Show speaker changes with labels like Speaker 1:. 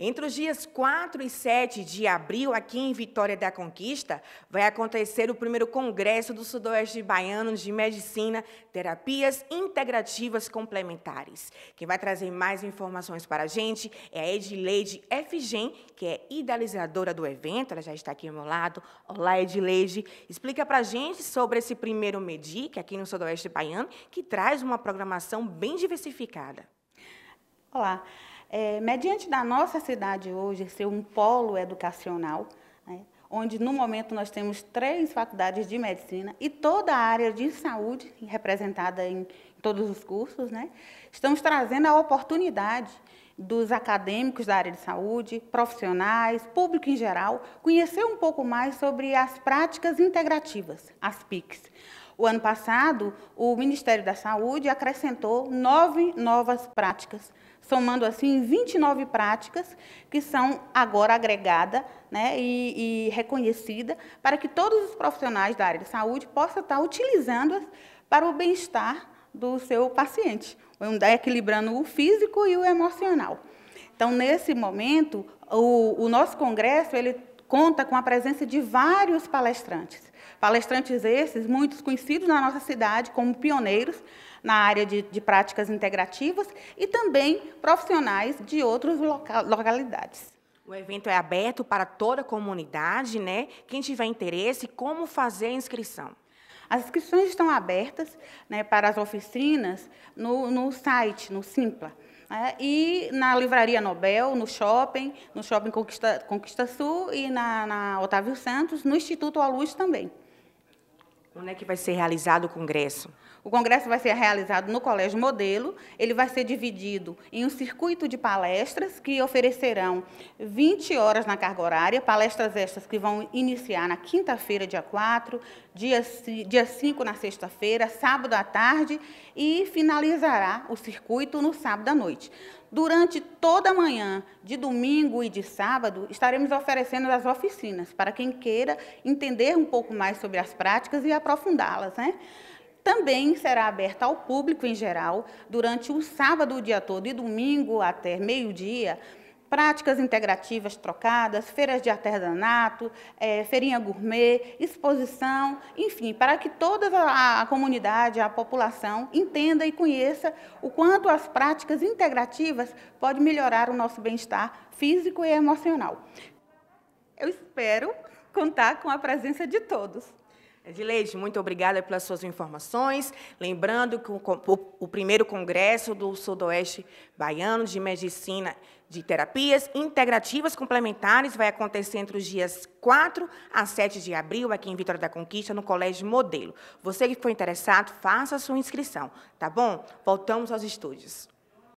Speaker 1: Entre os dias 4 e 7 de abril, aqui em Vitória da Conquista, vai acontecer o primeiro Congresso do Sudoeste Baiano de Medicina, Terapias Integrativas Complementares. Quem vai trazer mais informações para a gente é a Edileide Efgen, que é idealizadora do evento, ela já está aqui ao meu lado. Olá, Edileide. Explica para a gente sobre esse primeiro MEDIC aqui no Sudoeste Baiano, que traz uma programação bem diversificada. Olá. É, mediante
Speaker 2: da nossa cidade hoje ser um polo educacional, né, onde no momento nós temos três faculdades de medicina e toda a área de saúde representada em todos os cursos, né, estamos trazendo a oportunidade dos acadêmicos da área de saúde, profissionais, público em geral, conhecer um pouco mais sobre as práticas integrativas, as PICs. O ano passado, o Ministério da Saúde acrescentou nove novas práticas, somando assim 29 práticas que são agora agregadas né, e, e reconhecidas para que todos os profissionais da área de saúde possam estar utilizando-as para o bem-estar do seu paciente, equilibrando o físico e o emocional. Então, nesse momento, o, o nosso congresso ele conta com a presença de vários palestrantes. Palestrantes esses, muitos conhecidos na nossa cidade como pioneiros na área de, de práticas integrativas e também profissionais de outras localidades.
Speaker 1: O evento é aberto para toda a comunidade, né? Quem tiver interesse, como fazer a inscrição? As inscrições estão
Speaker 2: abertas né, para as oficinas no, no site, no Simpla. É, e na Livraria Nobel, no shopping, no shopping Conquista, Conquista Sul e na, na Otávio Santos, no Instituto Aluz também.
Speaker 1: Onde é que vai ser realizado o congresso?
Speaker 2: O congresso vai ser realizado no Colégio Modelo. Ele vai ser dividido em um circuito de palestras que oferecerão 20 horas na carga horária, palestras estas que vão iniciar na quinta-feira, dia 4, dia, dia 5 na sexta-feira, sábado à tarde e finalizará o circuito no sábado à noite. Durante toda a manhã de domingo e de sábado, estaremos oferecendo as oficinas para quem queira entender um pouco mais sobre as práticas e aprofundá-las. Né? também será aberta ao público em geral durante o sábado o dia todo e domingo até meio-dia práticas integrativas trocadas, feiras de artesanato, é, feirinha gourmet, exposição, enfim, para que toda a, a comunidade, a população entenda e conheça o quanto as práticas integrativas podem melhorar o nosso bem-estar
Speaker 1: físico e emocional. Eu espero contar com a presença de todos. Edileide, muito obrigada pelas suas informações. Lembrando que o, o, primeiro congresso do Sudoeste Baiano de Medicina de Terapias Integrativas Complementares vai acontecer entre os dias 4 a 7 de abril, aqui em Vitória da Conquista, no Colégio Modelo. Você que for interessado, faça a sua inscrição, tá bom? Voltamos aos estúdios.